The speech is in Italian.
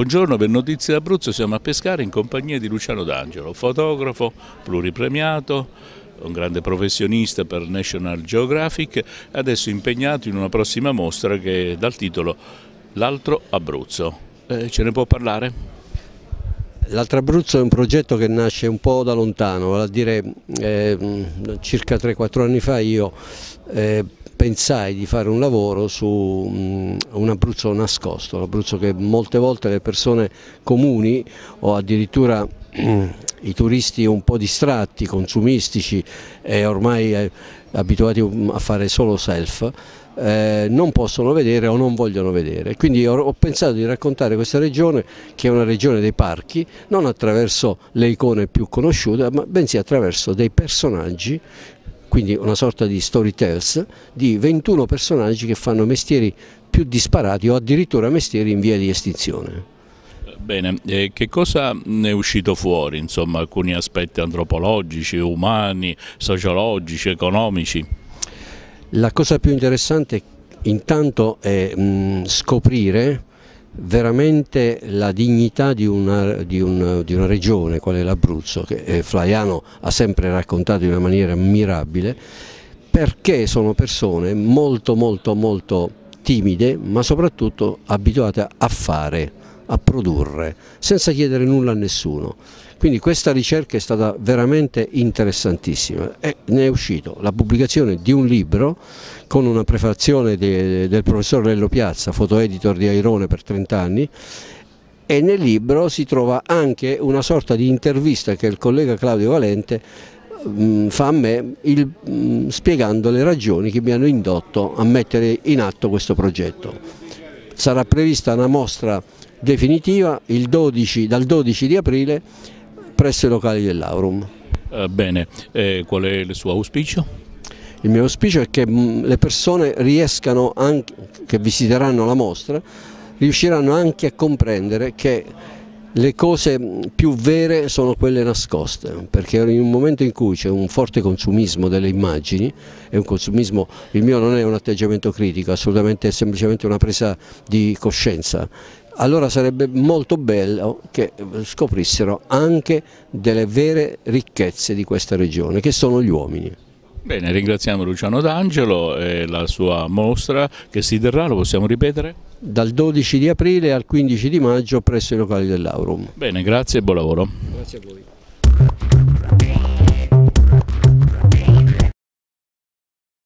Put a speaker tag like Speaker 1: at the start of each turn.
Speaker 1: Buongiorno, per Notizie d'Abruzzo siamo a Pescara in compagnia di Luciano D'Angelo, fotografo, pluripremiato, un grande professionista per National Geographic, adesso impegnato in una prossima mostra che dal titolo L'altro Abruzzo. Eh, ce ne può parlare?
Speaker 2: L'altro Abruzzo è un progetto che nasce un po' da lontano, vale a dire eh, mm, circa 3-4 anni fa io eh, pensai di fare un lavoro su mm, un Abruzzo nascosto, un Abruzzo che molte volte le persone comuni o addirittura mm, i turisti un po' distratti, consumistici e ormai eh, abituati mm, a fare solo self, eh, non possono vedere o non vogliono vedere. Quindi ho, ho, pensato di raccontare questa regione che è una regione dei parchi, non attraverso le icone più conosciute, ma bensì attraverso dei personaggi quindi una sorta di storytellers di 21 personaggi che fanno mestieri più disparati o addirittura mestieri in via di estinzione.
Speaker 1: Bene, eh, che cosa ne è uscito fuori? Insomma, alcuni aspetti antropologici, umani, sociologici, economici?
Speaker 2: La cosa più interessante intanto è mh, scoprire veramente la dignità di una, di una, di una regione, quale è l'Abruzzo, che eh, Flaiano ha sempre raccontato in una maniera ammirabile, perché sono persone molto molto molto timide, ma soprattutto abituate a fare, a produrre, senza chiedere nulla a nessuno. Quindi questa ricerca è stata veramente interessantissima e ne è uscito la pubblicazione di un libro con una prefazione de, del professor Lello Piazza, fotoeditor di Airone per 30 anni e nel libro si trova anche una sorta di intervista che il collega Claudio Valente mh, mm, fa a me il, mh, mm, spiegando le ragioni che mi hanno indotto a mettere in atto questo progetto. Sarà prevista una mostra definitiva 12, dal 12 di aprile presso i locali dell'Aurum. Eh, bene, eh, qual è il suo auspicio? Il mio auspicio è che mm, le persone riescano, anche, che visiteranno la mostra, riusciranno anche a comprendere che le cose mm, più vere sono quelle nascoste, perché in un momento in cui c'è un forte consumismo delle immagini, e un consumismo, il mio non è un atteggiamento critico, assolutamente è semplicemente una presa di coscienza, allora sarebbe molto bello che eh, scoprissero anche delle vere ricchezze di questa regione, che sono gli uomini.
Speaker 1: Bene, ringraziamo Luciano D'Angelo e la sua mostra che si terrà, lo possiamo ripetere?
Speaker 2: Dal 12 di aprile al 15 di maggio presso
Speaker 1: i locali dell'Aurum. Bene, grazie e buon lavoro.
Speaker 2: Grazie a voi.